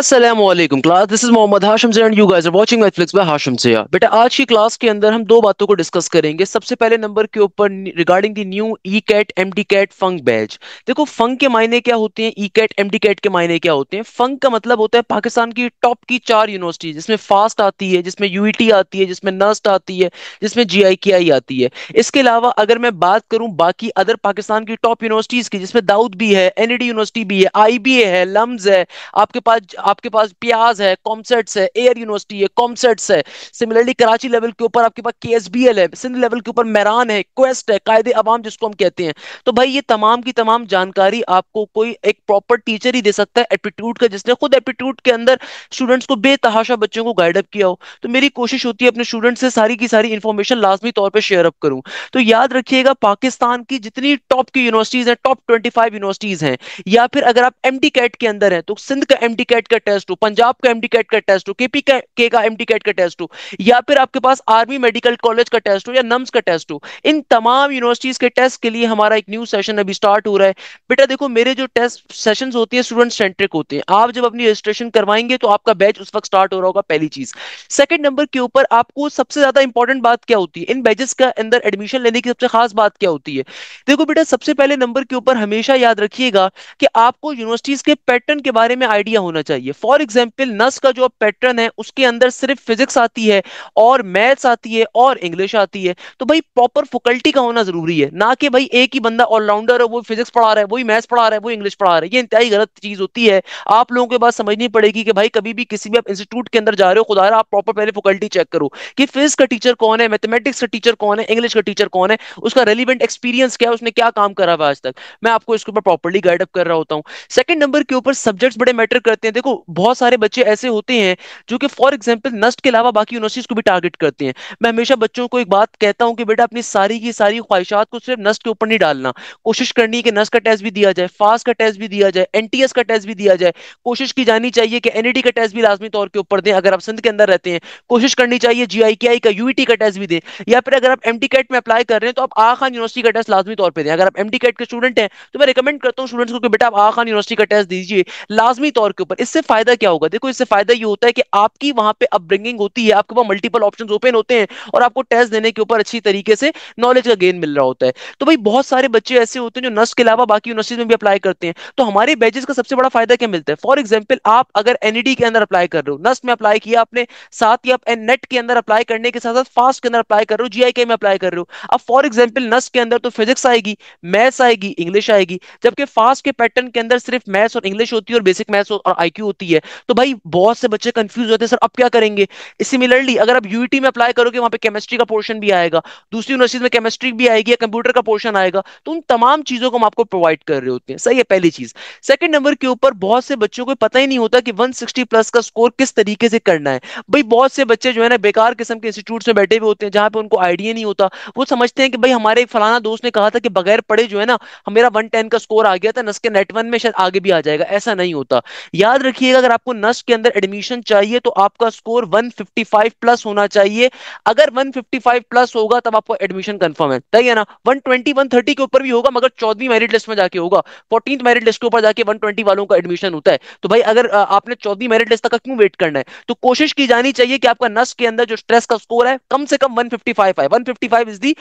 Aslam class this is Mohammad Hashim and you guys are Netflix by Hashim सिया बेटा आज की क्लास के अंदर हम दो बातों को डिस्कस करेंगे सबसे पहले नंबर के ऊपर regarding the new E CAT M D CAT फंक बैच देखो फंक के मायने क्या होते हैं E CAT M D CAT के मायने क्या होते हैं फंक का मतलब होता है पाकिस्तान की टॉप की चार यूनिवर्सिटी जिसमें फास्ट आती है जिसमें यू e आती है जिसमें नर्स्ट आती है जिसमें जी आई के आई आती है इसके अलावा अगर मैं बात करूँ बाकी अदर पाकिस्तान की टॉप यूनिवर्सिटीज की जिसमें दाऊद भी है एन यूनिवर्सिटी e भी है आई है लम्ब है आपके पास आपके पास प्याज है कॉमसेट्स है एयर यूनिवर्सिटी है कॉमसेट्स है सिमिलरली कराची लेवल के ऊपर आपके पास के एस बी एल है सिंध लेवल के ऊपर मैरान है क्वेस्ट है कायदे अवाम जिसको हम कहते हैं तो भाई ये तमाम की तमाम जानकारी आपको कोई एक प्रॉपर टीचर ही दे सकता है एप्टीट्यूड का जिसने खुद एप्टीट्यूड के अंदर स्टूडेंट्स को बेतहाशा बच्चों को गाइडअप किया हो तो मेरी कोशिश होती है अपने स्टूडेंट्स से सारी की सारी इन्फॉर्मेशन लाजमी तौर पर शेयर अप करूँ तो याद रखिएगा पाकिस्तान की जितनी टॉप की यूनिवर्सिटीज हैं टॉप ट्वेंटी फाइव यूनिवर्सिटीज हैं या फिर अगर आप एम कैट के अंदर हैं तो सिंध का एम कैट का का टेस्ट हो पंजाब का एमडी कैट का टेस्ट हो केपी के का एमडी कैट का टेस्ट हो या फिर आपके पास आर्मी मेडिकल कॉलेज का टेस्ट हो या नम्स का टेस्ट हो इन तमाम यूनिवर्सिटीज के टेस्ट के लिए हमारा एक न्यू सेशन अभी स्टार्ट हो रहा है बेटा देखो मेरे जो टेस्ट सेशन होते हैं स्टूडेंट सेंट्रिक होते हैं आप जब अपनी रजिस्ट्रेशन करवाएंगे तो आपका बैच उस वक्त स्टार्ट हो रहा होगा पहली चीज सेकंड नंबर के ऊपर आपको सबसे ज्यादा इंपॉर्टेंट बात क्या होती है इन बैचेस का अंदर एडमिशन लेने की सबसे खास बात क्या होती है देखो बेटा सबसे पहले नंबर के ऊपर हमेशा याद रखिएगा कि आपको यूनिवर्सिटीज के पैटर्न के बारे में आइडिया होना चाहिए चाहिए फॉर एग्जाम्पल नस का जो पैटर्न है उसके अंदर सिर्फ फिजिक्स आती है और मैथ्स आती है और इंग्लिश आती है तो भाई प्रॉपर फैकल्टी का होना जरूरी है ना कि भाई एक ही बंदा ऑलराउंडर है वो फिजिक्स पढ़ा रहा है वही मैथ्स पढ़ा रहा है वही इंग्लिश पढ़ा रहा है ये इंतहा गलत चीज होती है आप लोगों के बाद समझनी पड़ेगी कि भाई कभी भी किसी भी आप इंस्टीट्यूट के अंदर जा रहे हो खुदा आप प्रॉपर पहले फैकल्टी चेक करो कि फिजिक्स का टीचर कौन है मैथमेटिक्स का टीचर कौन है इंग्लिश का टीचर कौन है उसका रेलिवेंट एक्सपीरियंस क्या है उसने क्या काम करा हुआ आज तक मैं आपको इसके ऊपर प्रॉपरली गाइडअप कर रहा होता हूँ सेकंड नंबर के ऊपर सब्जेक्ट्स बड़े मैटर करते हैं देखो देखो बहुत सारे बच्चे ऐसे होते हैं जो कि फॉर एग्जाम्पल नस्ट के अलावा बाकी यूनिवर्सिटीज को भी टारगेट करते हैं मैं हमेशा बच्चों को एक बात कहता हूँ कि बेटा अपनी सारी की सारी ख्वाहिशात को सिर्फ नस्ट के ऊपर नहीं डालना कोशिश करनी है कि नस्ट का टेस्ट भी दिया जाए फास्ट का टेस्ट भी दिया जाए एनटीएस का टेस्ट भी दिया जाए कोशिश की जानी चाहिए कि एनईटी e का टेस्ट भी लाजमी तौर के ऊपर दें अगर आप सिंध के अंदर रहते हैं कोशिश करनी चाहिए जीआईकेआई का यूईटी e का टेस्ट भी दें या फिर अगर आप एम कैट में अप्लाई कर रहे हैं तो आप आ खान यूनिवर्सिटी का टेस्ट लाजमी तौर पर दें अगर आप एम कैट के स्टूडेंट हैं तो मैं रिकमेंड करता हूँ स्टूडेंट्स को बेटा आप आ खान यूनिवर्सिटी का टेस्ट दीजिए लाजमी तौर के ऊपर इससे इससे फायदा क्या होगा देखो इससे फायदा ये होता है कि आपकी वहां पे अपब्रिंगिंग होती है आपके पास मल्टीपल ऑप्शन ओपन होते हैं और आपको टेस्ट देने के ऊपर अच्छी तरीके से नॉलेज का गेन मिल रहा होता है तो भाई बहुत सारे बच्चे ऐसे होते हैं जो नर्स के अलावा बाकी यूनिवर्सिटीज में भी अप्लाई करते हैं तो हमारे बैचेस का सबसे बड़ा फायदा क्या मिलता है फॉर एग्जाम्पल आप अगर एनईडी e के अंदर अप्लाई कर रहे हो नर्स में अप्लाई किया आपने साथ ही आप नेट e के अंदर अप्लाई करने के साथ साथ फास्ट के अंदर अप्लाई कर रहे हो जीआई में अप्लाई कर रहे हो अब फॉर एग्जाम्पल नर्स के अंदर तो फिजिक्स आएगी मैथ्स आएगी इंग्लिश आएगी जबकि फास्ट के पैटर्न के अंदर सिर्फ मैथ्स और इंग्लिश होती है और बेसिक मैथ्स और आईक्यू होती है तो भाई बहुत से बच्चे कंफ्यूज होते हैं सर अब क्या करेंगे सिमिलरली अगर आप यूईटी में अप्लाई करोगे वहां पे केमिस्ट्री का पोर्शन भी आएगा दूसरी यूनिवर्सिटी में केमिस्ट्री भी आएगी या कंप्यूटर का पोर्शन आएगा तो उन तमाम चीजों को हम आपको प्रोवाइड कर रहे होते हैं सही है पहली चीज सेकंड नंबर के ऊपर बहुत से बच्चों को पता ही नहीं होता कि 160 प्लस का स्कोर किस तरीके से करना है भाई बहुत से बच्चे जो है ना बेकार किस्म के इंस्टीट्यूट में बैठे हुए होते हैं जहां पर उनको आइडिया नहीं होता वो समझते हैं कि भाई हमारे फलाना दोस्त ने कहा था कि बगैर पढ़े जो है ना मेरा वन का स्कोर आ गया था नस्के नेट वन में शायद आगे भी आ जाएगा ऐसा नहीं होता याद रखिए देखिएगा अगर आपको नस्ट के अंदर एडमिशन चाहिए तो आपका स्कोर 155 प्लस होना चाहिए अगर 155 प्लस होगा तब आपको एडमिशन कंफर्म है सही है ना 120 130 के ऊपर भी होगा मगर चौदवी मेरिट लिस्ट में जाके होगा फोर्टीन मेरिट लिस्ट के ऊपर जाके 120 वालों का एडमिशन होता है तो भाई अगर आपने चौदहवीं मेरिट लिस्ट तक क्यों वेट करना है तो कोशिश की जानी चाहिए कि आपका नस्ट के अंदर जो स्ट्रेस का स्कोर है कम से कम one fifty is the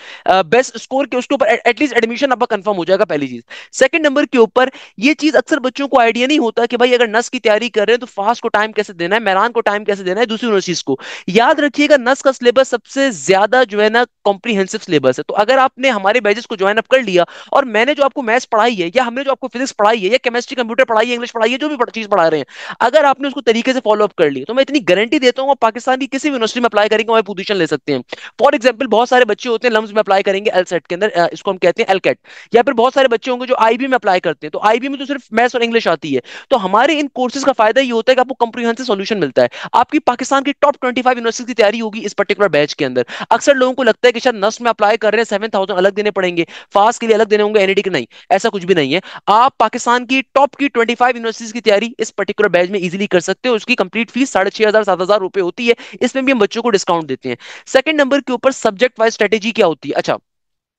best score के उसके ऊपर एटलीस्ट एडमिशन आपका कंफर्म हो जाएगा पहली चीज सेकंड नंबर के ऊपर ये चीज अक्सर बच्चों को आइडिया नहीं होता कि भाई अगर नस की तैयारी नहीं कर रहे हैं तो फास्ट को टाइम कैसे देना है मैरान को टाइम कैसे देना है दूसरी यूनिवर्सिटीज को याद रखिएगा नस का सिलेबस सबसे ज्यादा जो है ना कॉम्प्रीहेंसिव सिलेबस है तो अगर आपने हमारे बैचेस को ज्वाइन अप कर लिया और मैंने जो आपको मैथ्स पढ़ाई है या हमने जो आपको फिजिक्स पढ़ाई है या केमिस्ट्री कंप्यूटर पढ़ाई है इंग्लिश पढ़ाई है जो भी चीज पढ़ा रहे हैं अगर आपने उसको तरीके से फॉलो अप कर लिया तो मैं इतनी गारंटी देता हूँ पाकिस्तान की किसी यूनिवर्सिटी में अप्लाई करेंगे वहां पोजिशन ले सकते हैं फॉर एग्जाम्पल बहुत सारे बच्चे होते हैं लम्स में अप्लाई करेंगे एलसेट के अंदर इसको हम कहते हैं एलकेट या फिर बहुत सारे बच्चे होंगे जो आईबी में अप्लाई करते हैं तो आईबी में तो सिर्फ मैथ्स और इंग्लिश आती है तो हमारे इन कोर्सेज का फायदा ये होता है कि आपको कंप्रीहेंसिव सॉल्यूशन मिलता है आपकी पाकिस्तान की टॉप फाइव यूनिवर्सिटी की तैयारी होगी इस पर्टिकुलर बैच के अंदर अक्सर लोगों को लगता है कि शायद नस्ट में अप्लाई कर रहे हैं सेवन थाउजेंड अलग देने पड़ेंगे फास्ट के लिए अलग देने होंगे एनईटी के नहीं ऐसा कुछ भी नहीं है आप पाकिस्तान की टॉप की ट्वेंटी फाइव यूनिवर्सिटीज की तैयारी इस पर्टिकुलर बैच में इजिली कर सकते हो उसकी कंप्लीट फीस साढ़े छह हजार सात हजार रुपए होती है इसमें भी हम बच्चों को डिस्काउंट देते हैं सेकंड नंबर के ऊपर सब्जेक्ट वाइज स्ट्रेटेजी क्या होती है अच्छा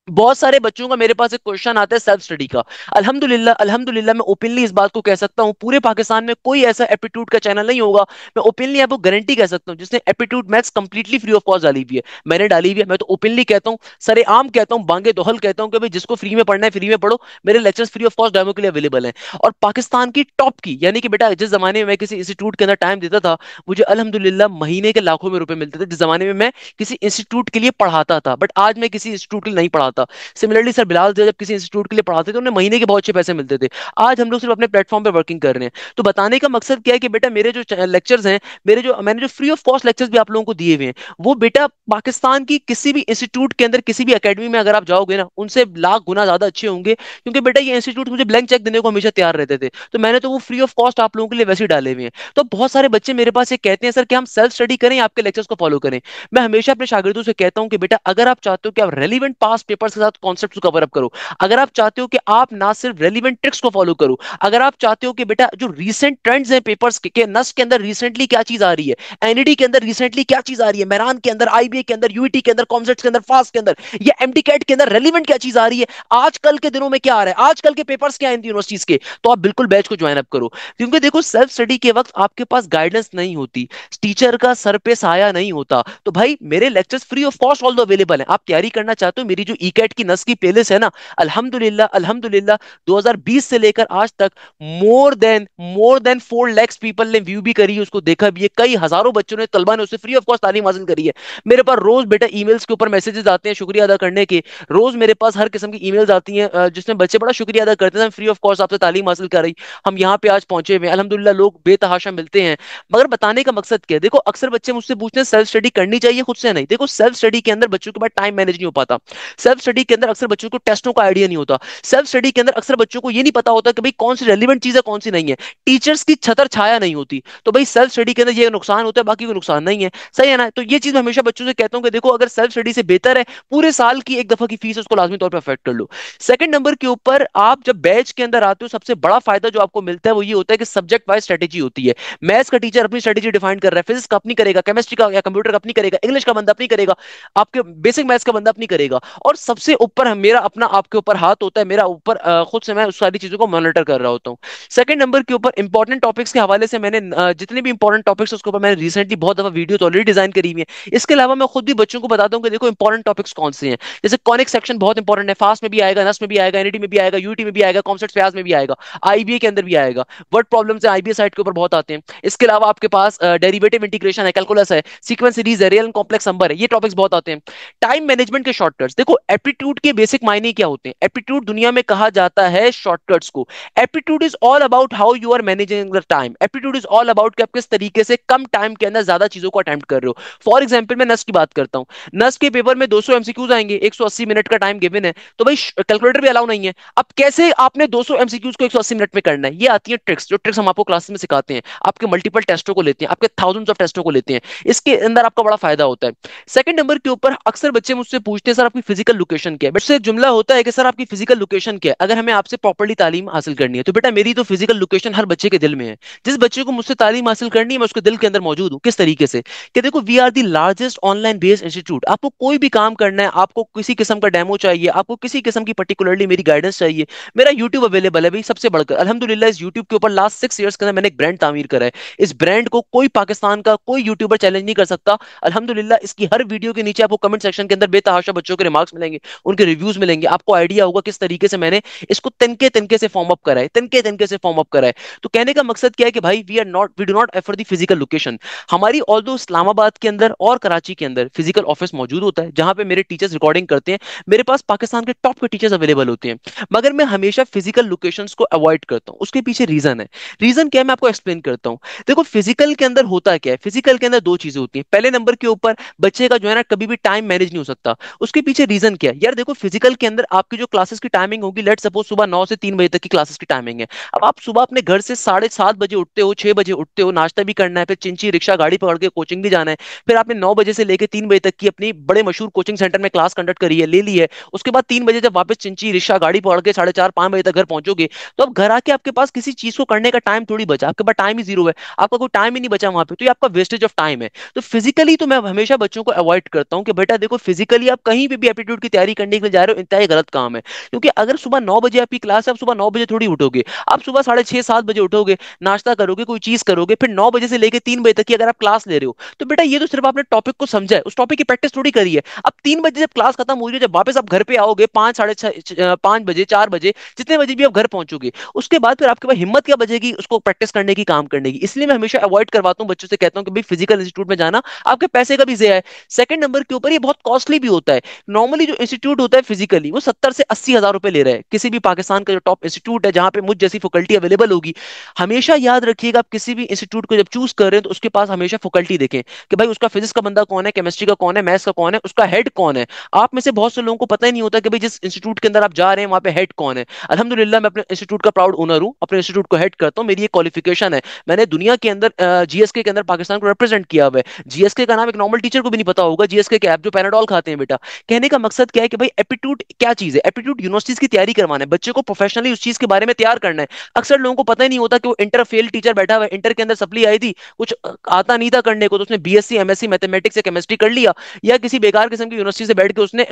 बहुत सारे बच्चों का मेरे पास एक क्वेश्चन आता है सेल्फ स्टडी का अल्हम्दुलिल्लाह अल्हम्दुलिल्लाह मैं ओपनली इस बात को कह सकता हूँ पूरे पाकिस्तान में कोई ऐसा एप्टीट्यूड का चैनल नहीं होगा मैं ओपनली आपको गारंटी कह सकता हूँ जिसने aptitude maths completely free of cost डाली हुई है मैंने डाली हुई है मैं तो ओपनली कहता हूँ सरे आम कहता हूँ बांगे दोहल कहता हूँ कि भाई जिसको फ्री में पढ़ना है फ्री में पढ़ो मेरे lecture free of cost demo के लिए अवेलेबल है और पाकिस्तान की टॉप की यानी कि बेटा जिस जमाने में मैं किसी इंस्टीट्यूट के अंदर टाइम देता था मुझे अलहमदुल्ला महीने के लाखों में रुपए मिलते थे जिस जमाने में मैं किसी इंस्टीट्यूट के लिए पढ़ाता था बट आज मैं किसी इंस्टीट्यूट के लिए नहीं पढ़ाता था सिमिलरली सर बिलाल जब किसी इंस्टीट्यूट के लिए पढ़ाते थे उन्हें महीने के बहुत अच्छे पैसे मिलते थे आज हम लोग सिर्फ अपने प्लेटफॉर्म पर वर्किंग कर रहे हैं तो बताने का मकसद क्या है कि बेटा मेरे जो लेक्चर्स हैं मेरे जो मैंने जो फ्री ऑफ कॉस्ट लेक्चर्स भी आप लोगों को दिए हुए हैं वो बेटा पाकिस्तान की किसी भी इंस्टीट्यूट के अंदर किसी भी अकेडमी में अगर आप जाओगे ना उनसे लाख गुना ज्यादा अच्छे होंगे क्योंकि बेटा ये इंस्टीट्यूट मुझे ब्लैंक चेक देने को हमेशा तैयार रहते थे तो मैंने तो वो फ्री ऑफ कॉस्ट आप लोगों के लिए वैसे ही डाले हुए हैं तो बहुत सारे बच्चे मेरे पास ये कहते हैं सर कि हम सेल्फ स्टडी करें आपके लेक्चर्स को फॉलो करें मैं हमेशा अपने शागिदों से कहता हूं कि बेटा अगर आप चाहते हो कि आप रेलिवेंट पास पेपर पेपर्स के साथ कॉन्सेप्ट को कवर अप करो अगर आप चाहते हो कि आप ना सिर्फ रेलिवेंट ट्रिक्स को फॉलो करो अगर आप चाहते हो कि बेटा जो रिसेंट ट्रेंड्स हैं पेपर्स के, के नस के अंदर रिसेंटली क्या चीज आ रही है एनईडी e के अंदर रिसेंटली क्या चीज आ रही है मेहरान के अंदर आईबीए के अंदर यूटी e के अंदर कॉन्सेप्ट के अंदर फास्ट के अंदर या एमडी के अंदर रेलिवेंट क्या चीज आ रही है आजकल के दिनों में क्या आ रहा है आजकल के पेपर्स क्या है यूनिवर्सिटीज के तो आप बिल्कुल बैच को ज्वाइन अप करो क्योंकि देखो सेल्फ स्टडी के वक्त आपके पास गाइडेंस नहीं होती टीचर का सर पे साया नहीं होता तो भाई मेरे lectures free of cost all available है आप तैयारी करना चाहते हो मेरी जो ई क्रिकेट की नस की पेलिस है ना अल्हम्दुलिल्लाह अल्हम्दुलिल्लाह 2020 से लेकर आज तक more than more than four lakhs people ने व्यू भी करी है उसको देखा भी है कई हजारों बच्चों ने तलबा ने उसे फ्री ऑफ कॉस्ट तालीम हासिल करी है मेरे पास रोज बेटा ई के ऊपर मैसेजेस आते हैं शुक्रिया अदा करने के रोज मेरे पास हर किस्म की ई आती है जिसमें बच्चे बड़ा शुक्रिया अदा करते हैं फ्री ऑफ कॉस्ट आपसे तालीम हासिल कर रही हम यहाँ पे आज पहुंचे हुए अलहमदुल्ला लोग बेतहाशा मिलते हैं मगर बताने का मकसद क्या है देखो अक्सर बच्चे मुझसे पूछते हैं सेल्फ स्टडी करनी चाहिए खुद से नहीं देखो सेल्फ स्टडी के अंदर बच्चों के पास टाइम मैनेज नहीं हो पाता सेल्फ सेल्फ स्टडी के अंदर अक्सर बच्चों को टेस्टों का आइडिया नहीं होता सेल्फ स्टडी के अंदर अक्सर बच्चों को ये नहीं पता होता कि भाई कौन सी रेलिवेंट चीज है कौन सी नहीं है टीचर्स की छतर छाया नहीं होती तो भाई सेल्फ स्टडी के अंदर ये नुकसान होता है बाकी कोई नुकसान नहीं है सही है ना तो ये चीज मैं हमेशा बच्चों से कहता हूँ कि देखो अगर सेल्फ स्टडी से बेहतर है पूरे साल की एक दफा की फीस उसको लाजमी तौर पर अफेक्ट कर लो सेकंड नंबर के ऊपर आप जब बैच के अंदर आते हो सबसे बड़ा फायदा जो आपको मिलता है वो ये होता है कि सब्जेक्ट वाइज स्ट्रेटेजी होती है मैथ्स का टीचर अपनी स्ट्रेटेजी डिफाइन कर रहा है फिजिक्स का अपनी करेगा केमिस्ट्री का या कंप्यूटर का अपनी करेगा इंग्लिश का बंदा अपनी करेगा आपके बेसिक मैथ्स का बंदा अपनी करेगा और सबसे ऊपर है मेरा अपना आपके ऊपर हाथ होता है मेरा ऊपर खुद से मैं उस सारी चीजों को मॉनिटर कर रहा होता हूँ सेकंड नंबर के ऊपर इंपॉर्टेंट टॉपिक्स के हवाले से मैंने जितने भी इंपॉर्टेंट टॉपिक्स उसके ऊपर मैंने रिसेंटली बहुत दफा वीडियो ऑलरेडी डिजाइन करी हुई है इसके अलावा मैं खुद भी बच्चों को बताता हूँ कि देखो इंपॉर्टेंट टॉपिक्स कौन से हैं जैसे कॉनिक सेक्शन बहुत इंपॉर्टेंट है फास्ट में भी आएगा नस में भी आएगा एनडी में भी आएगा यूटी में भी आएगा कॉन्सेप्ट फ्याज में भी आएगा आईबीए के अंदर भी आएगा वर्ड प्रॉब्लम है आईबीए साइड के ऊपर बहुत आते हैं इसके अलावा आपके पास डेरिवेटिव इंटीग्रेशन है कैलकुलस है सीक्वेंस सीरीज है रियल कॉम्प्लेक्स नंबर है ये टॉपिक्स बहुत आते हैं टाइम मैनेजमेंट के शॉर्टकट्स देखो एप्टीट्यूड के बेसिक मायने क्या होते हैं एप्टीट्यूड दुनिया में कहा जाता है शॉर्टकट्स को aptitude is all about how you are managing the time aptitude is all about कि आप किस तरीके से कम टाइम के अंदर ज्यादा चीजों को अटेम्प्ट कर रहे हो फॉर एग्जाम्पल मैं नस की बात करता हूँ नस के पेपर में 200 एमसीक्यूज आएंगे 180 मिनट का टाइम गिवन है तो भाई कैलकुलेटर भी अलाउ नहीं है अब कैसे आपने 200 एमसीक्यूज को 180 मिनट में करना है ये आती है ट्रिक्स जो ट्रिक्स हम आपको क्लास में सिखाते हैं आपके मल्टीपल टेस्टों को लेते हैं आपके थाउजेंड ऑफ टेस्टों को लेते हैं इसके अंदर आपका बड़ा फायदा होता है सेकंड नंबर के ऊपर अक्सर बच्चे मुझसे पूछते हैं सर आपकी फिजिकल लुक लोकेशन क्या है बट सर जुमला होता है कि सर आपकी फिजिकल लोकेशन क्या है अगर हमें आपसे प्रॉपरली तालीम हासिल करनी है तो बेटा मेरी तो फिजिकल लोकेशन हर बच्चे के दिल में है जिस बच्चे को मुझसे तालीम हासिल करनी है मैं उसके दिल के अंदर मौजूद हूँ किस तरीके से कि देखो we are the largest online based institute आपको कोई भी काम करना है आपको किसी किस्म का डेमो चाहिए आपको किसी किस्म की पर्टिकुलरली मेरी गाइडेंस चाहिए मेरा यूट्यूब अवेलेबल है भाई सबसे बढ़कर अलहमदुल्ला इस यूट्यूब के ऊपर लास्ट सिक्स ईयर्स के अंदर मैंने एक ब्रांड तमीर करा है इस ब्रांड को कोई पाकिस्तान का कोई यूट्यूबर चैलेंज नहीं कर सकता अलहमदुल्ला इसकी हर वीडियो के नीचे आपको कमेंट सेक्शन के अंदर बेतहाशा बच्चों के रिमार्क्स मिलेंगे उनके रिव्यूज मिलेंगे आपको आइडिया होगा किस तरीके से मैंने इसको तनके तनके से फॉर्म अप कराए है तनके तनके से फॉर्म अप कराए तो कहने का मकसद क्या है कि भाई we are not we do not offer the physical location हमारी ऑल दो इस्लामाबाद के अंदर और कराची के अंदर फिजिकल ऑफिस मौजूद होता है जहां पे मेरे टीचर्स रिकॉर्डिंग करते हैं मेरे पास पाकिस्तान के टॉप के टीचर्स अवेलेबल होते हैं मगर मैं हमेशा फिजिकल लोकेशन को अवॉइड करता हूँ उसके पीछे रीजन है रीजन क्या है मैं आपको एक्सप्लेन करता हूँ देखो फिजिकल के अंदर होता क्या है फिजिकल के अंदर दो चीजें होती है पहले नंबर के ऊपर बच्चे का जो है ना कभी भी टाइम मैनेज नहीं हो सकता उसके पीछे रीजन क्या है है यार देखो फिजिकल के अंदर आपकी जो क्लासेस की टाइमिंग होगी लेट सपोज सुबह नौ से तीन बजे तक की क्लासेस की टाइमिंग है अब आप सुबह अपने घर से साढ़े सात बजे उठते हो छह बजे उठते हो नाश्ता भी करना है फिर चिंची रिक्शा गाड़ी पकड़ के कोचिंग भी जाना है फिर आपने नौ बजे से लेकर तीन बजे तक की अपनी बड़े मशहूर कोचिंग सेंटर में क्लास कंडक्ट करी है ले ली है उसके बाद तीन बजे जब वापस चिंची रिक्शा गाड़ी पकड़ के साढ़े चार पांच बजे तक घर पहुंचोगे तो अब घर आके आपके पास किसी चीज को करने का टाइम थोड़ी बचा आपके पास टाइम ही जीरो है आपका कोई टाइम ही नहीं बचा वहां पे तो ये आपका वेस्टेज ऑफ टाइम है तो फिजिकली तो मैं हमेशा बच्चों को अवॉइड करता हूँ कि बेटा देखो फिजिकली आप कहीं भी एप्टीट्यूड तैयारी करने के लिए जा रहे हो इतना गलत काम है क्योंकि अगर सुबह नौ बजे आपकी क्लास है आप सुबह नौ बजे थोड़ी उठोगे आप सुबह साढ़े छह सात बजे उठोगे नाश्ता करोगे कोई चीज करोगे फिर नौ बजे से लेकर तीन बजे तक की अगर आप क्लास ले रहे हो तो बेटा ये तो सिर्फ आपने टॉपिक को समझा है उस टॉपिक की प्रैक्टिस थोड़ी करी है अब तीन बजे जब क्लास खत्म हो रही है जब वापस आप घर पे आओगे पांच साढ़े पांच बजे चार बजे जितने बजे भी आप घर पहुंचोगे उसके बाद फिर आपके पास हिम्मत क्या बजेगी उसको प्रैक्टिस करने की काम करने की इसलिए मैं हमेशा अवॉइड करवाता हूँ बच्चों से कहता हूँ कि भाई फिजिकल इंस्टीट्यूट में जाना आपके पैसे का भी जया है सेकंड नंबर के ऊपर ये बहुत कॉस्टली भी होता है नॉर्मली जो इंस्टीट्यूट होता है फिजिकली वो सत्तर से अस्सी हजार रुपए ले रहे हैं किसी भी पाकिस्तान का जो टॉप इंस्टीट्यूट है जहां पे मुझ जैसी फैकल्टी अवेलेबल होगी हमेशा याद रखिएगा आप किसी भी इंस्टीट्यूट को जब चूज कर रहे हैं तो उसके पास हमेशा फैकल्टी देखें कि भाई उसका फिजिक्स का बंदा कौन है केमिस्ट्री का कौन है मैथ्स का कौन है उसका हेड कौन है आप में से बहुत से लोगों को पता ही नहीं होता कि भाई जिस इंस्टीट्यूट के अंदर आप जा रहे हैं वहां पे हेड कौन है अलहमदुल्ला मैं अपने इंस्टीट्यूट का प्राउड ओनर हूँ अपने इंस्टीट्यूट को हेड करता हूँ मेरी एक क्वालिफिकेशन है मैंने दुनिया के अंदर जीएसके के अंदर पाकिस्तान को रिप्रेजेंट किया हुआ है जीएसके का नाम एक नॉर्मल टीचर को भी नहीं पता होगा जीएसके के ऐप जो पैनाडॉल खाते हैं बेटा कहने का मकसद मकसद क्या है कि भाई एप्टीट्यूड क्या चीज है एप्टीट्यूड यूनिवर्सिटीज की तैयारी करवाना है बच्चे को प्रोफेशनली उस चीज के बारे में तैयार करना है अक्सर लोगों को पता ही नहीं होता कि वो इंटर फेल टीचर बैठा हुआ है इंटर के अंदर सप्ली आई थी कुछ आता नहीं था करने को तो उसने बीएससी एमएससी मैथमेटिक्स या केमिस्ट्री कर लिया या किसी बेकार किस्म की यूनिवर्सिटी से बैठ के उसने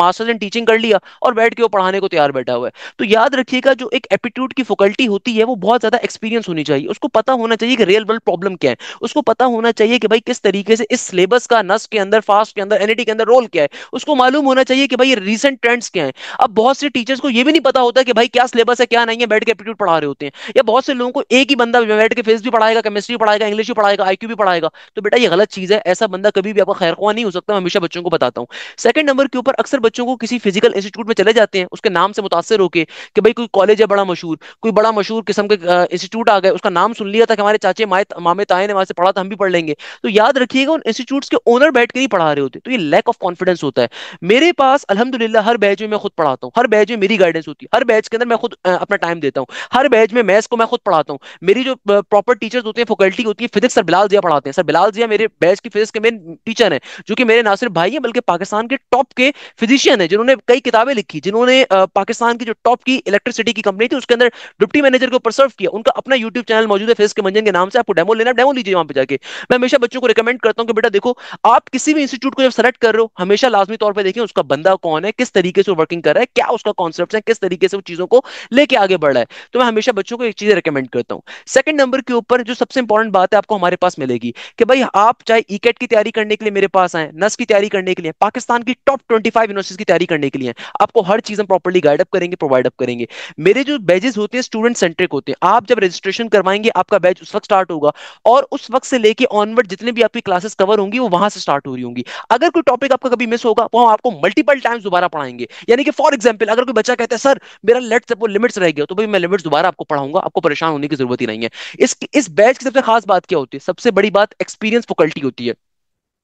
मास्टर्स इन टीचिंग कर लिया और बैठ के वो पढ़ाने को तैयार बैठा हुआ है तो याद रखिएगा जो एक एप्टीट्यूड की फैकल्टी होती है वो बहुत ज्यादा एक्सपीरियंस होनी चाहिए उसको पता होना चाहिए कि रियल वर्ल्ड प्रॉब्लम क्या है उसको पता होना चाहिए कि भाई किस तरीके से इस सिलेबस का नस के अंदर फास्ट के अंदर एनईटी के अंदर रोल क्या है उसको मालूम होना चाहिए कि भाई रीसेंट ट्रेंड्स क्या हैं अब बहुत से टीचर्स को ये भी नहीं पता होता कि भाई क्या सिलेबस है क्या नहीं है बैठ के एप्टीट्यूड पढ़ा रहे होते हैं या बहुत से लोगों को एक ही बंदा बैठ के फेस भी पढ़ाएगा केमिस्ट्री पढ़ाएगा इंग्लिश भी पढ़ाएगा आईक्यू भी पढ़ाएगा तो बेटा ये गलत चीज है ऐसा बंदा कभी भी आपका खैर खुआ नहीं हो सकता मैं हमेशा बच्चों को बताता हूँ सेकंड नंबर के ऊपर अक्सर बच्चों को किसी फिजिकल इंस्टीट्यूट में चले जाते हैं उसके नाम से मुतासर होकर कि भाई कोई कॉलेज है बड़ा मशहूर कोई बड़ा मशहूर किस्म के इंस्टीट्यूट आ गए उसका नाम सुन लिया था कि हमारे चाचे माए मामे ताए ने वहां से पढ़ा था हम भी पढ़ लेंगे तो याद रखिएगा उन इंस्टीट्यूट के ओनर बैठ के नहीं पढ़ा रहे होते तो ये लैक ऑफ कॉन्फिडेंस होता है मेरे मेरे पास अलहमदुल्ला हर बैच में मैं खुद पढ़ाता हूँ हर बैच में मेरी गाइडेंस होती है हर बैच के अंदर मैं खुद अपना टाइम देता हूँ हर बैच में मैथ्स को मैं खुद पढ़ाता हूँ मेरी जो प्रॉपर टीचर्स होती है फैकल्टी होती है फिजिक्स सर बिलाल जिया पढ़ाते हैं सर बिलाल जिया मेरे बैच की फिजिक्स के मेन टीचर है जो कि मेरे ना सिर्फ भाई है बल्कि पाकिस्तान के टॉप के फिजिशियन है जिन्होंने कई किताबें लिखी जिन्होंने पाकिस्तान की जो टॉप की इलेक्ट्रिसिटी की कंपनी थी उसके अंदर डिप्टी मैनेजर को प्रसर्व किया उनका अपना यूट्यूब चैनल मौजूद है फिजिक्स के मंजन के नाम से आपको डेमो लेना डेमो लीजिए वहां पर जाकर मैं हमेशा बच्चों को रिकमेंड करता हूँ कि बेटा देखो आप किसी भी इंस्टीट्यूट को जब सेलेक्ट कर रहे हो हमेशा लाजमी तौर पर देखें उसका बंदा कौन है किस तरीके से वर्किंग कर रहा है क्या उसका कॉन्सेप्ट है किस तरीके से वो चीजों को लेके आगे बढ़ रहा है तो मैं हमेशा बच्चों को एक चीज रिकमेंड करता हूँ सेकंड नंबर के ऊपर जो सबसे इंपॉर्टेंट बात है आपको हमारे पास मिलेगी कि भाई आप चाहे ईकेट e e की तैयारी करने के लिए मेरे पास आए नस की तैयारी करने के लिए पाकिस्तान की टॉप ट्वेंटी फाइव यूनिवर्सिटीज की तैयारी करने के लिए आपको हर चीज हम प्रॉपरली गाइडअप करेंगे प्रोवाइड अप करेंगे मेरे जो बैजेस होते हैं स्टूडेंट सेंट्रिक होते हैं आप जब रजिस्ट्रेशन करवाएंगे आपका बैच उस वक्त स्टार्ट होगा और उस वक्त से लेके ऑनवर्ड जितने भी आपकी क्लासेस कवर होंगी वो वहां से स्टार्ट हो रही होंगी अगर कोई टॉपिक आपका कभी मिस होगा वो हम आपको मल्टीपल टाइम्स दोबारा पढ़ाएंगे यानी कि फॉर एग्जाम्पल अगर कोई बच्चा कहता है सर मेरा लेट सपोज लिमिट्स रह गया तो भाई मैं लिमिट्स दोबारा आपको पढ़ाऊंगा आपको परेशान होने की जरूरत ही नहीं है इस इस बैच की सबसे खास बात क्या होती है सबसे बड़ी बात एक्सपीरियंस फैकल्टी होती है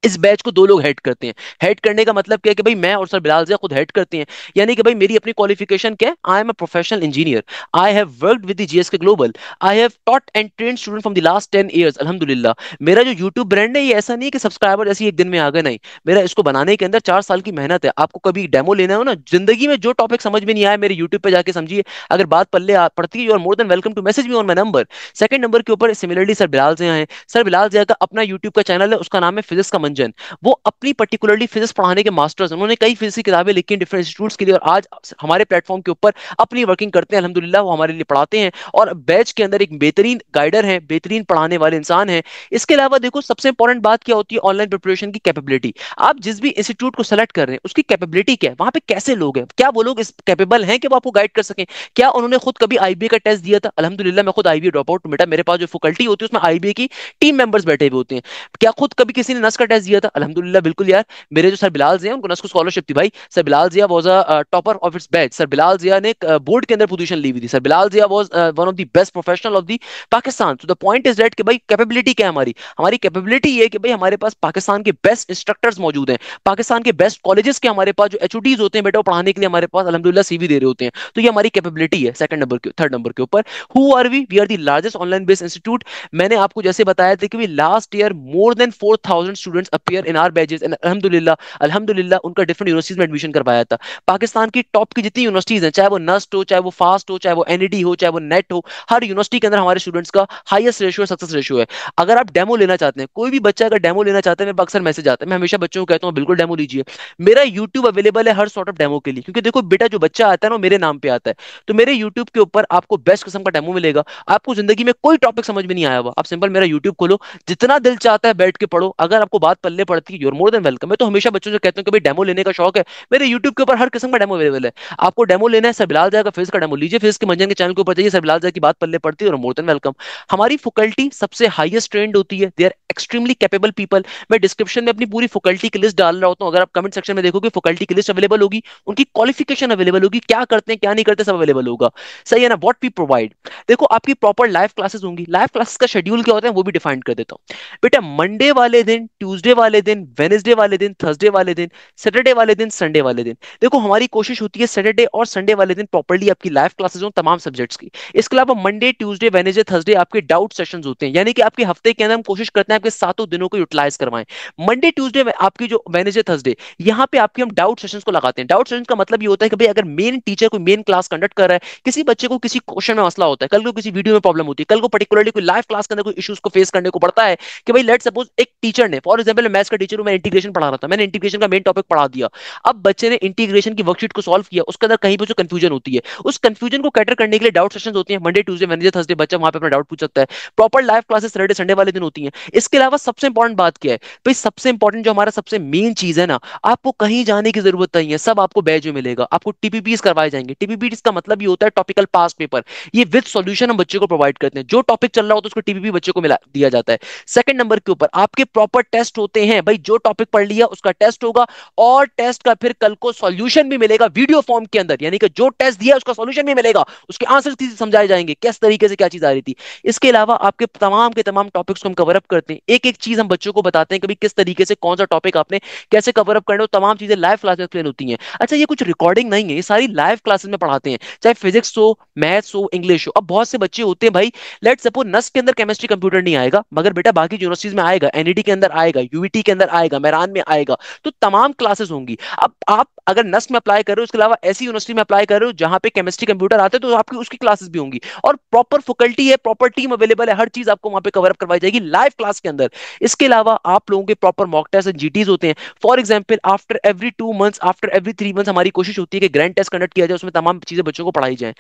इस बैच को दो लोग हेड करते हैं हेड करने का मतलब क्या है कि भाई मैं और सर बिलाल जिया खुद हेड करते हैं यानी कि भाई मेरी अपनी क्वालिफिकेशन क्या है I am a professional engineer I have worked with GSK global I have taught and train student from the last ten years अलहमदुल्ला मेरा जो यूट्यूब ब्रांड है ये ऐसा नहीं कि सब्सक्राइबर ऐसे एक दिन में आ गए नहीं मेरा इसको बनाने के अंदर चार साल की मेहनत है आपको कभी डेमो लेना हो ना जिंदगी में जो टॉपिक समझ में नहीं आया मेरे यूट्यूब पर जाकर समझिए अगर बात पल्ले पड़ती है और more than welcome to message me on my number second number के ऊपर सिमिलरली सर बिलाल जिया है सर बिलाल जिया का अपना यूट्यूब का चैनल है उसका नाम है फिजिक्स का सुमन वो अपनी पर्टिकुलरली फिजिक्स पढ़ाने के मास्टर्स उन्होंने कई फिजिक्स की किताबें लिखी हैं डिफरेंट इंस्टीट्यूट्स के लिए और आज हमारे प्लेटफॉर्म के ऊपर अपनी वर्किंग करते हैं अलहमदिल्ला वो हमारे लिए पढ़ाते हैं और बैच के अंदर एक बेहतरीन गाइडर है बेहतरीन पढ़ाने वाले इंसान है इसके अलावा देखो सबसे इंपॉर्टेंट बात क्या होती है ऑनलाइन प्रिपरेशन की कैपेबिलिटी आप जिस भी इंस्टीट्यूट को सेलेक्ट कर रहे हैं उसकी कैपेबिलिटी क्या है वहां पे कैसे लोग हैं क्या वो लोग कैपेबल हैं कि वो आपको गाइड कर सकें क्या उन्होंने खुद कभी आईबीए का टेस्ट दिया था अलहमदुल्ला मैं खुद आईबीए ड्रॉप आउट बेटा मेरे पास जो फैकल्टी होती है उसमें आईबीए की टीम मेंबर्स बैठे हुए होते हैं क्या खुद कभी किसी ने नस का टेस्ट प्राइज दिया था अलहमदुल्ला बिल्कुल यार मेरे जो सर बिलाल जिया उनको नस्को स्कॉलरशिप थी भाई sir Bilal Zia was a topper of its batch sir Bilal Zia ने बोर्ड के अंदर पोजीशन ली हुई थी sir Bilal Zia was one of the best professional of the Pakistan so the point is that कि भाई कैपेबिलिटी क्या है हमारी हमारी कैपेबिलिटी ये कि भाई हमारे पास पाकिस्तान के बेस्ट इंस्ट्रक्टर्स मौजूद हैं पाकिस्तान के बेस्ट कॉलेजेस के हमारे पास जो एच होते हैं बेटा वो पढ़ाने के लिए हमारे पास अलहमदुल्ला सीवी दे रहे होते हैं तो ये हमारी कैपेबिलिटी है सेकंड नंबर के थर्ड नंबर के ऊपर who are we we are the largest online based institute मैंने आपको जैसे बताया था कि last year more than four thousand students appear in our batches एंड अलहमदुल्ला अलहमदुल्ला उनका डिफरेंट यूनिवर्सिटीज में एडमिशन करवाया था पाकिस्तान की टॉप की जितनी यूनिवर्सिटीज हैं चाहे वो नस्ट हो चाहे वो फास्ट हो चाहे वो एनईडी e हो चाहे वो नेट हो हर यूनिवर्सिटी के अंदर हमारे स्टूडेंट्स का हाइएस्ट रेशियो सक्सेस रेशियो है अगर आप डेमो लेना चाहते हैं कोई भी बच्चा अगर डेमो लेना चाहते हैं मैं अक्सर मैसेज आता है मैं हमेशा बच्चों को कहता हूँ बिल्कुल डेमो लीजिए मेरा यूट्यूब अवेलेबल है हर सॉर्ट ऑफ डेमो के लिए क्योंकि देखो बेटा जो बच्चा आता है ना मेरे नाम पे आता है तो मेरे यूट्यूब के ऊपर आपको बेस्ट किस्म का डेमो मिलेगा आपको जिंदगी में कोई टॉपिक समझ में नहीं आया हुआ आप सिंपल मेरा यूट्यूब खोलो जितना दिल चाहता है बैठ के पढ़ो अगर आपको बात बात पल्ले पड़ती है यूर मोर देन वेलकम मैं तो हमेशा बच्चों से कहता हूँ कि भाई डेमो लेने का शौक है मेरे यूट्यूब के ऊपर हर किस्म का डेमो अवेलेबल है आपको डेमो लेना है सबिलाल जाएगा फेस का डेमो लीजिए फेस के मंजन के चैनल के ऊपर जाइए सबिलाल जाए की बात पल्ले पड़ती है और मोर देन वेलकम हमारी फैकल्टी सबसे हाइएस्ट ट्रेंड होती है they are extremely capable people मैं डिस्क्रिप्शन में अपनी पूरी फैकल्टी की लिस्ट डाल रहा होता हूँ अगर आप कमेंट सेक्शन में देखोगे फैकल्टी की लिस्ट अवेलेबल होगी उनकी क्वालिफिकेशन अवेलेबल होगी क्या करते हैं क्या नहीं करते सब अवेलेबल होगा सही है ना वॉट वी प्रोवाइड देखो आपकी प्रॉपर लाइव क्लासेस होंगी लाइव क्लासेस का शेड्यूल क्या होता है वो भी डिफाइंड कर देता हूँ बेटा मंडे वाले दिन ट्यूजडे ट्यूजडे वाले दिन वेनेसडे वाले दिन थर्सडे वाले दिन सैटरडे वाले दिन संडे वाले दिन देखो हमारी कोशिश होती है सैटरडे और संडे वाले दिन प्रॉपरली आपकी लाइव क्लासेज हो तमाम सब्जेक्ट्स की इसके अलावा मंडे ट्यूजडे वेनेसडे थर्सडे आपके डाउट सेशन होते हैं यानी कि आपके हफ्ते के अंदर हम कोशिश करते हैं आपके सातों दिनों को यूटिलाइज करवाएं मंडे ट्यूजडे आपकी जो वेनेसडे थर्सडे यहाँ पे आपके हम डाउट सेशन को लगाते हैं डाउट सेशन का मतलब ये होता है कि भाई अगर मेन टीचर कोई मेन क्लास कंडक्ट कर रहा है किसी बच्चे को किसी क्वेश्चन में मसला होता है कल को किसी वीडियो में प्रॉब्लम होती है कल को पर्टिकुलरली कोई लाइव क्लास के अंदर कोई इश्यूज को फेस करने को पड़ता है कि भाई लेट सपोज एक टीचर ने फॉर एग्जाम्पल पहले मैथ्स का टीचर हूँ मैं इंटीग्रेशन पढ़ा रहा था मैंने इंटीग्रेशन का मेन टॉपिक पढ़ा दिया अब बच्चे ने इंटीग्रेशन की वर्कशीट को सॉल्व किया उसके अंदर कहीं पर जो कंफ्यूजन होती है उस कंफ्यूजन को कैटर करने के लिए डाउट सेशन होती है मंडे ट्यूजडे वेनजे थर्सडे बच्चा वहां पर अपना डाउट पूछ सकता है proper live classes Saturday Sunday वाले दिन होती है इसके अलावा सबसे इंपॉर्टेंट बात क्या है भाई सबसे इंपॉर्टेंट जो हमारा सबसे मेन चीज है ना आपको कहीं जाने की जरूरत नहीं है सब आपको बैज में मिलेगा आपको टीपीपीज करवाए जाएंगे टीपीपीज का मतलब ये होता है टॉपिकल पास पेपर ये विद सॉल्यूशन हम बच्चे को प्रोवाइड करते हैं जो टॉपिक चल रहा हो तो उसको टीपीपी बच्चे को मिला दिया जाता है सेकंड नंबर के ऊपर आपके प्रॉपर टेस्ट होते होते हैं भाई जो टॉपिक पढ़ लिया उसका टेस्ट होगा और टेस्ट का फिर कल को सॉल्यूशन भी मिलेगा वीडियो फॉर्म के अंदर यानी कि जो टेस्ट दिया उसका सॉल्यूशन भी मिलेगा उसके आंसर समझाए जाएंगे किस तरीके से क्या चीज आ रही थी इसके अलावा आपके तमाम के तमाम टॉपिक्स को हम कवरअप करते हैं एक एक चीज हम बच्चों को बताते हैं कभी किस तरीके से कौन सा टॉपिक आपने कैसे कवरअप करना हो तमाम चीजें लाइव क्लास में एक्सप्लेन होती है अच्छा ये कुछ रिकॉर्डिंग नहीं है ये सारी लाइव क्लासेस में पढ़ाते हैं चाहे फिजिक्स हो मैथ्स हो इंग्लिश हो अब बहुत से बच्चे होते हैं भाई लेट सपोज नस के अंदर केमिस्ट्री कंप्यूटर नहीं आएगा मगर बेटा बाकी यूनिवर्सिटीज में आएगा एनईडी e के अंदर आएगा यूईटी के अंदर आएगा मैरान में आएगा तो तमाम क्लासेस होंगी अब आप अगर नस्ट में अप्लाई कर रहे हो उसके अलावा ऐसी यूनिवर्सिटी में अप्लाई कर रहे हो जहां पे केमिस्ट्री कंप्यूटर आते हैं तो आपकी उसकी क्लासेस भी होंगी और प्रॉपर फैकल्टी है प्रॉपर टीम अवेलेबल है हर चीज आपको वहां पे कवर अप करवाई जाएगी लाइव क्लास के अंदर इसके अलावा आप लोगों के proper mock test and GTs होते हैं for example after every two months after every three months हमारी कोशिश होती है कि ग्रैंड टेस्ट कंडक्ट किया जाए उसमें तमाम चीजें बच्चों को पढ़ाई जाए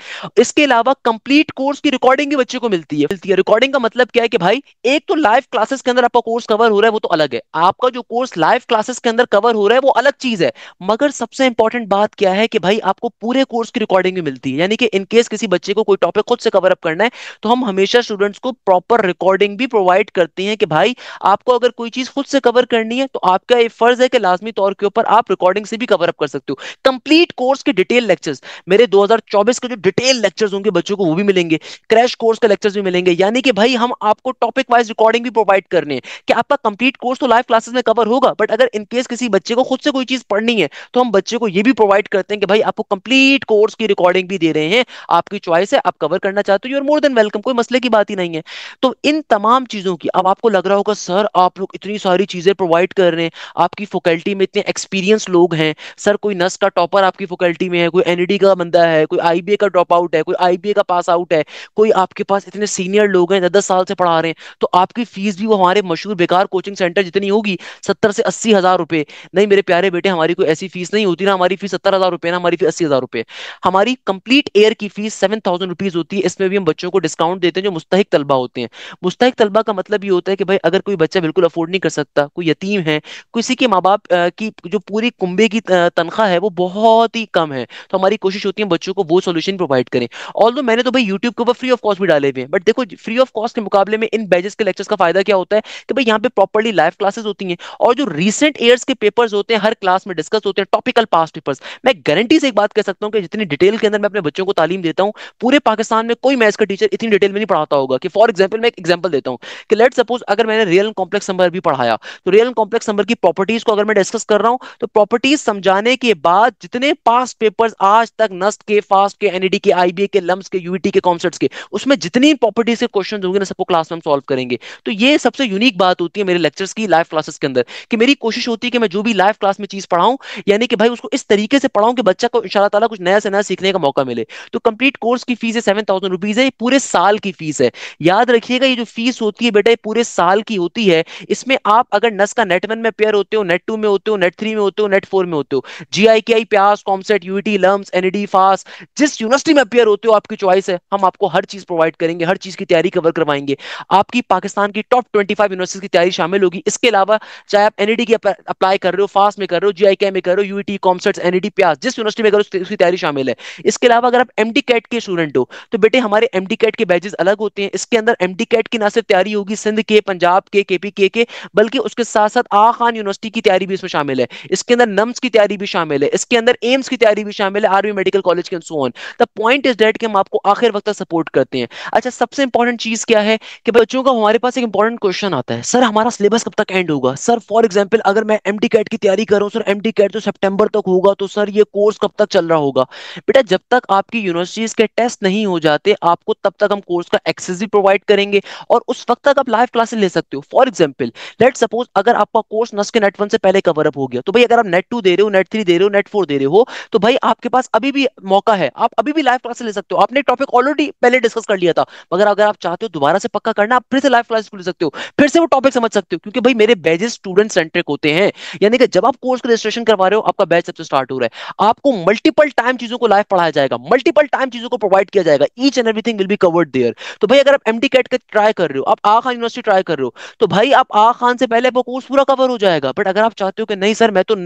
इसके अलावा कंप्लीट कोर्स की रिकॉर्डिंग भी बच्चे को मिलती है मिलती है रिकॉर्डिंग का मतलब क्या है कि भाई एक तो लाइव क्लासेस के अंदर आपका कोर्स कवर हो रहा है वो तो अलग है करोगे आपका जो कोर्स लाइव क्लासेस के अंदर कवर हो रहा है वो अलग चीज है मगर सबसे इंपॉर्टेंट बात क्या है कि भाई आपको पूरे कोर्स की रिकॉर्डिंग भी मिलती है यानी कि इन केस किसी बच्चे को कोई टॉपिक खुद से कवर अप करना है तो हम हमेशा स्टूडेंट्स को प्रॉपर रिकॉर्डिंग भी प्रोवाइड करते हैं कि भाई आपको अगर कोई चीज खुद से कवर करनी है तो आपका ये फर्ज है कि लाजमी तौर के ऊपर आप रिकॉर्डिंग से भी कवर अप कर सकते हो कंप्लीट कोर्स के डिटेल लेक्चर्स मेरे दो के जो डिटेल लेक्चर्स होंगे बच्चों को वो भी मिलेंगे क्रैश कोर्स के लेक्चर्स भी मिलेंगे यानी कि भाई हम आपको टॉपिक वाइज रिकॉर्डिंग भी प्रोवाइड करने हैं कि आपका कंप्लीट कोर्स तो लाइव क्लासेस में कवर होगा बट अगर इनकेस किसी बच्चे को खुद से कोई चीज पढ़नी है तो हम बच्चे को ये भी प्रोवाइड करते हैं कि भाई आपको कंप्लीट कोर्स की रिकॉर्डिंग भी दे रहे हैं आपकी चॉइस है आप कवर करना चाहते हो और मोर देन वेलकम कोई मसले की बात ही नहीं है तो इन तमाम चीजों की अब आपको लग रहा होगा सर आप लोग इतनी सारी चीजें प्रोवाइड कर रहे हैं आपकी फैकल्टी में इतने एक्सपीरियंस लोग हैं सर कोई नस का टॉपर आपकी फैकल्टी में है कोई एनईडी e का बंदा है कोई आईबीए का ड्रॉप आउट है कोई आईबीए का पास आउट है कोई आपके पास इतने सीनियर लोग हैं दस साल से पढ़ा रहे हैं तो आपकी फीस भी वो हमारे मशहूर बेकार कोचिंग सेंटर जितने कितनी होगी सत्तर से अस्सी हजार रुपए नहीं मेरे प्यारे बेटे हमारी कोई ऐसी फीस नहीं होती ना हमारी फीस सत्तर हजार रुपए ना हमारी फीस अस्सी हजार रुपए हमारी कंप्लीट एयर की फीस सेवन थाउजेंड रुपीज होती है इसमें भी हम बच्चों को डिस्काउंट देते हैं जो मुस्तक तलबा होते हैं मुस्तक तलबा का मतलब ये होता है कि भाई अगर कोई बच्चा बिल्कुल अफोर्ड नहीं कर सकता कोई यतीम है किसी के माँ बाप की जो पूरी कुंबे की तनख्वाह है वो बहुत ही कम है तो हमारी कोशिश होती है बच्चों को वो सोल्यूशन प्रोवाइड करें ऑल मैंने तो भाई यूट्यूब के ऊपर फ्री ऑफ कॉस्ट भी डाले हुए हैं बट देखो फ्री ऑफ कॉस्ट के मुकाबले में इन बैजेस के लेक्चर्स का फायदा क्या होता है कि भाई यहाँ पे प्रॉपरली लाइव क्लास क्लासेस होती हैं और जो रिसेंट ईयर्स के पेपर्स होते हैं हर क्लास में डिस्कस होते हैं टॉपिकल पास्ट पेपर्स मैं गारंटी से एक बात कह सकता हूँ कि जितनी डिटेल के अंदर मैं अपने बच्चों को तालीम देता हूँ पूरे पाकिस्तान में कोई मैथ्स का टीचर इतनी डिटेल में नहीं पढ़ाता होगा कि फॉर एग्जाम्पल मैं एक एग्जाम्पल देता हूँ कि लेट सपोज अगर मैंने रियल कॉम्प्लेक्स नंबर भी पढ़ाया तो रियल कॉम्प्लेक्स नंबर की प्रॉपर्टीज को अगर मैं डिस्कस कर रहा हूँ तो प्रॉपर्टीज समझाने के बाद जितने पास्ट पेपर्स आज तक नस्ट के फास्ट के एनईडी e के आईबीए के लम्स के यूईटी e के कॉन्सेप्ट्स के उसमें जितनी प्रॉपर्टीज के क्वेश्चन होंगे ना सबको क्लास में हम सॉल्व करेंगे तो ये सबसे यूनिक बात होती है मेरे लेक्चर्स की लाइव क्लासेस के अंदर कि मेरी कोशिश होती है कि मैं जो भी लाइव क्लास में चीज पढ़ाऊं यानी कि भाई उसको इस तरीके से पढ़ाऊं कि बच्चा को इंशाल्लाह ताला कुछ नया से नया सीखने का मौका मिले तो कंप्लीट कोर्स की फीस है सेवन थाउजेंड रुपीज है पूरे साल की फीस है याद रखिएगा ये जो फीस होती है बेटा पूरे साल की होती है इसमें आप अगर नस e का नेट वन में पेयर होते हो नेट टू में होते हो नेट थ्री में होते हो नेट फोर में होते हो जी आई के आई प्यास कॉमसेट यूटी लम्स एनडी फास जिस यूनिवर्सिटी में पेयर होते हो आपकी चॉइस है हम आपको हर चीज प्रोवाइड करेंगे हर चीज की तैयारी कवर करवाएंगे आपकी पाकिस्तान की टॉप ट्वेंटी फाइव यूनिवर्सिटी की तैयारी शामिल होगी इसके इसके अलावा चाहे आप एनईडी e की अप्लाई कर रहे हो फास्ट में कर रहे हो जी में कर रहे हो यूटी कॉमसर्ट्स एनईडी प्यास जिस यूनिवर्सिटी में करो उसकी तैयारी शामिल है इसके अलावा अगर आप एम कैट के स्टूडेंट हो तो बेटे हमारे एम कैट के बैजेस अलग होते हैं इसके अंदर एम कैट की ना सिर्फ तैयारी होगी सिंध के पंजाब के केपी के के बल्कि उसके साथ साथ आ खान यूनिवर्सिटी की तैयारी भी इसमें शामिल है इसके अंदर नम्स की तैयारी भी शामिल है इसके अंदर एम्स की तैयारी भी शामिल है आर्मी मेडिकल कॉलेज के so on the point is that कि हम आपको आखिर वक्त सपोर्ट करते हैं अच्छा सबसे इंपॉर्टेंट चीज क्या है कि बच्चों का हमारे पास एक इंपॉर्टेंट क्वेश्चन आता है सर हमारा सिलेबस कब तक एंड होगा सर फॉर एग्जाम्पल अगर मैं एम कैट की तैयारी कर रहा हूँ सर एम कैट तो सेप्टेम्बर तक होगा तो सर ये कोर्स कब तक चल रहा होगा बेटा जब तक आपकी यूनिवर्सिटीज के टेस्ट नहीं हो जाते आपको तब तक हम कोर्स का एक्सेस भी प्रोवाइड करेंगे और उस वक्त तक आप लाइव क्लासेस ले सकते हो फॉर एग्जाम्पल लेट सपोज अगर आपका कोर्स नस के नेट वन से पहले कवर अप हो गया तो भाई अगर आप नेट टू दे रहे हो नेट थ्री दे रहे हो नेट फोर दे रहे हो तो भाई आपके पास अभी भी मौका है आप अभी भी लाइव क्लासेस ले सकते हो आपने टॉपिक ऑलरेडी पहले डिस्कस कर लिया था मगर अगर आप चाहते हो दोबारा से पक्का करना आप फिर से लाइव क्लासेस ले सकते हो फिर से वो टॉपिक समझ सकते हो क्योंकि भाई मेरे बैजेस स्टूडेंट सेंट्रिक होते हैं यानी कि जब आप कोर्स का रजिस्ट्रेशन करवा रहे हो आपका बैच सबसे स्टार्ट हो रहा है आपको मल्टीपल टाइम चीजों को लाइव पढ़ाया जाएगा मल्टीपल टाइम चीजों को प्रोवाइड किया जाएगा each and everything will be covered there तो भाई अगर आप एम डी कैट का ट्राई कर रहे हो आप आ खान यूनिवर्सिटी ट्राई कर रहे हो तो भाई आप आ खान से पहले वो कोर्स पूरा कवर हो जाएगा बट अगर आप चाहते हो कि नहीं सर मैं तो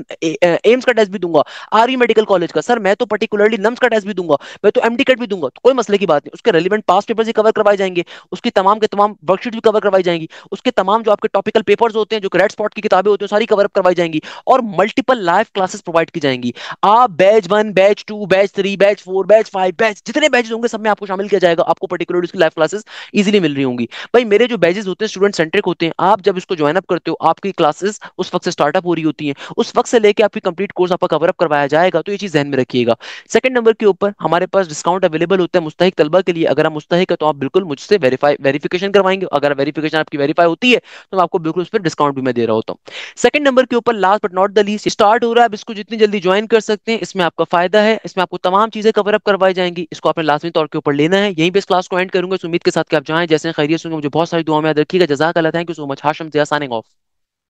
एम्स का टेस्ट भी दूंगा आर्मी मेडिकल कॉलेज का सर मैं तो पर्टिकुलरली नम्स का टेस्ट भी दूंगा मैं तो एमडी कैट भी दूंगा तो कोई मसले की बात नहीं उसके रेलिवेंट पास पेपर भी कवर करवाए जाएंगे उसकी तमाम के तमाम वर्कशीट भी कवर करवाई जाएंगी उसके तमाम जो आपके टॉपिकल पेपर्स होते हैं जो रेड स्पॉट की किताबें होती हैं सारी कवर अप करवाई जाएंगी और मल्टीपल लाइव क्लासेस प्रोवाइड की जाएंगी आप batch one batch two batch three batch four batch five batch जितने बैचेस होंगे सब में आपको शामिल किया जाएगा आपको पर्टिकुलर उसकी लाइव क्लासेस इजिली मिल रही होंगी भाई मेरे जो बैचेस होते हैं स्टूडेंट सेंट्रिक होते हैं आप जब इसको ज्वाइन अप करते हो आपकी क्लासेस उस वक्त से स्टार्टअप हो रही होती है उस वक्त से लेकर आपकी कंप्लीट कोर्स आपका कवर अप करवाया जाएगा तो ये चीज ध्यान में रखिएगा सेकंड नंबर के ऊपर हमारे पास डिस्काउंट अवेलेबल होता है मुस्तक तलबा के लिए अगर आप मुस्तक है तो आप बिल्कुल मुझसे वेरीफाई वेरीफिकेशन करवाएंगे अगर वेरीफिकेशन आपकी वेरीफाई होती है तो आपको बिल्कुल उस पर डिस्काउंट भी मैं दे रहा होता हूँ सेकंड नंबर के ऊपर last but not the least start हो रहा है इसको जितनी जल्दी ज्वाइन कर सकते हैं इसमें आपका फायदा है इसमें आपको तमाम चीजें कवर अप करवाई जाएंगी इसको आपने लाजमी तौर के ऊपर लेना है यहीं पर इस क्लास को एंड करूंगा उम्मीद के साथ कि आप जाएं जैसे खैरियत मुझे बहुत सारी दुआ में याद रखिएगा जजाक अल्लाह thank you so much Hashim Zia signing of